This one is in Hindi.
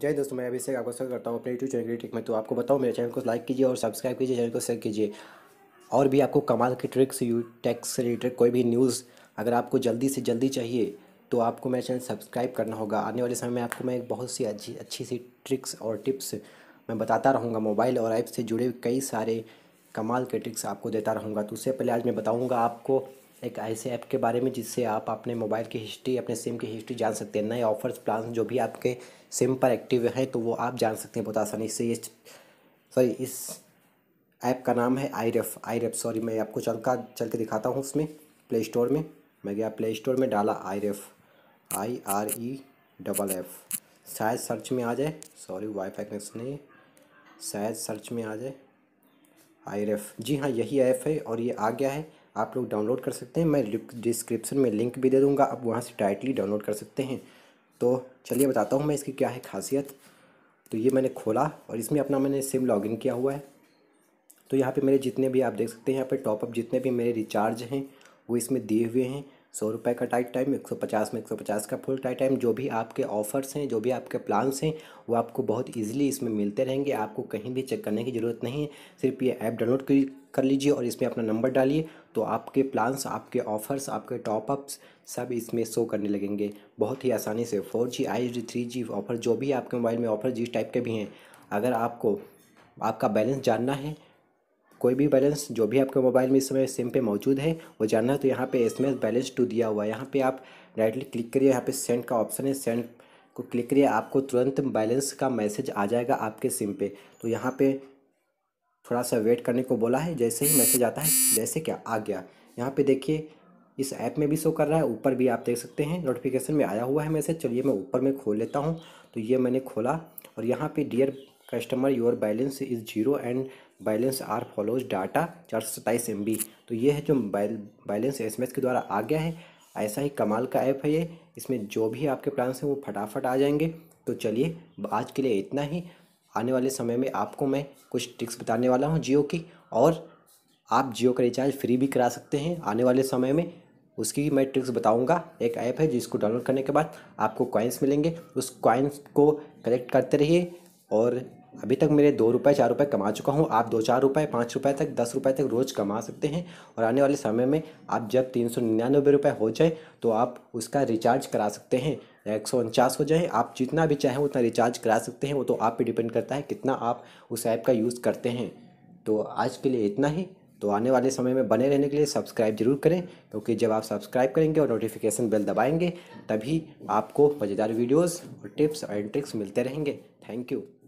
जय दोस्तों मैं अभी से आपको स्वागत करता हूँ अपने यूट्यूब चैनल ट्रिक में तो आपको बताओ मेरे चैनल को लाइक कीजिए और सब्सक्राइब कीजिए चैनल को शेयर कीजिए और भी आपको कमाल की ट्रिक्स यू टैक्स से रिलेटेड कोई भी न्यूज़ अगर आपको जल्दी से जल्दी चाहिए तो आपको मेरा चैनल सब्सक्राइब करना होगा आने वाले समय में आपको मैं एक बहुत सी अच्छी अच्छी सी ट्रिक्स और टिप्स मैं बताता रहूँगा मोबाइल और ऐप से जुड़े कई सारे कमाल के ट्रिक्स आपको देता रहूँगा तो उससे पहले आज मैं बताऊँगा आपको एक ऐसे ऐप के बारे में जिससे आप अपने मोबाइल की हिस्ट्री अपने सिम की हिस्ट्री जान सकते हैं नए ऑफर्स प्लान जो भी आपके सिम पर एक्टिव हैं तो वो आप जान सकते हैं बहुत आसानी से ये सॉरी इस ऐप का नाम है आई रेफ आई रेफ सॉरी मैं आपको चल का चल के दिखाता हूँ उसमें प्ले स्टोर में मैं गया प्ले स्टोर में डाला I ref I R E double F शायद सर्च में आ जाए सॉरी वाईफाई कनेक्शन है शायद सर्च में आ जाए आई रेफ जी हाँ यही ऐप है और ये आ गया है आप लोग डाउनलोड कर सकते हैं मैं डिस्क्रिप्शन में लिंक भी दे दूँगा आप वहाँ से डायरेक्टली डाउनलोड कर सकते हैं तो चलिए बताता हूँ मैं इसकी क्या है खासियत तो ये मैंने खोला और इसमें अपना मैंने सिम लॉगिन किया हुआ है तो यहाँ पे मेरे जितने भी आप देख सकते हैं यहाँ पे टॉपअप जितने भी मेरे रिचार्ज हैं वो इसमें दिए हुए हैं सौ रुपये का टाइट टाइम एक सौ पचास में एक सौ पचास का फुल टाइट टाइम जो भी आपके ऑफ़र्स हैं जो भी आपके प्लान्स हैं वो आपको बहुत इजीली इसमें मिलते रहेंगे आपको कहीं भी चेक करने की ज़रूरत नहीं है सिर्फ ये ऐप डाउनलोड कर लीजिए और इसमें अपना नंबर डालिए तो आपके प्लान्स आपके ऑफ़र्स आपके टॉपअप्स सब इसमें शो करने लगेंगे बहुत ही आसानी से four G I G three G offer जो भी आपके मोबाइल में ऑफ़र जिस टाइप के भी हैं अगर आपको आपका बैलेंस जानना है कोई भी बैलेंस जो भी आपके मोबाइल में इस समय सिम पे मौजूद है वो जानना है तो यहाँ पे एस एम एस बैलेंस टू दिया हुआ है यहाँ पे आप डायरेक्टली क्लिक करिए यहाँ पे सेंड का ऑप्शन है सेंड को क्लिक करिए आपको तुरंत बैलेंस का मैसेज आ जाएगा आपके सिम पे तो यहाँ पे थोड़ा सा वेट करने को बोला है जैसे ही मैसेज आता है जैसे क्या आ गया यहाँ पर देखिए इस ऐप में भी शो कर रहा है ऊपर भी आप देख सकते हैं नोटिफिकेशन में आया हुआ है मैसेज चलिए मैं ऊपर में खोल लेता हूँ तो ये मैंने खोला और यहाँ पर dear customer your balance is zero and balance are follows data चार सौ सत्ताईस एम बी तो ये है जो बैलेंस एस एम एस के द्वारा आ गया है ऐसा ही कमाल का ऐप है ये इसमें जो भी आपके प्लान्स हैं वो फटाफट आ जाएंगे तो चलिए आज के लिए इतना ही आने वाले समय में आपको मैं कुछ ट्रिक्स बताने वाला हूँ जियो की और आप जियो का रिचार्ज फ्री भी करा सकते हैं आने वाले समय में उसकी मैं ट्रिक्स बताऊंगा एक ऐप है जिसको डाउनलोड करने के बाद आपको कॉइन्स मिलेंगे उस कॉइन्स को कलेक्ट करते रहिए और अभी तक मेरे दो रुपये चार रुपये कमा चुका हूँ आप दो चार रुपये पाँच रुपये तक दस रुपये तक रोज़ कमा सकते हैं और आने वाले समय में आप जब तीन सौ निन्यानवे रुपये हो जाए तो आप उसका रिचार्ज करा सकते हैं एक सौ उनचास हो जाए आप जितना भी चाहें उतना रिचार्ज करा सकते हैं वो तो आप पे डिपेंड करता है कितना आप उस ऐप का यूज़ करते हैं तो आज के लिए इतना ही तो आने वाले समय में बने रहने के लिए सब्सक्राइब जरूर करें क्योंकि जब आप सब्सक्राइब करेंगे और नोटिफिकेशन बेल दबाएंगे तभी आपको मज़ेदार वीडियोस और टिप्स एंड ट्रिक्स मिलते रहेंगे थैंक यू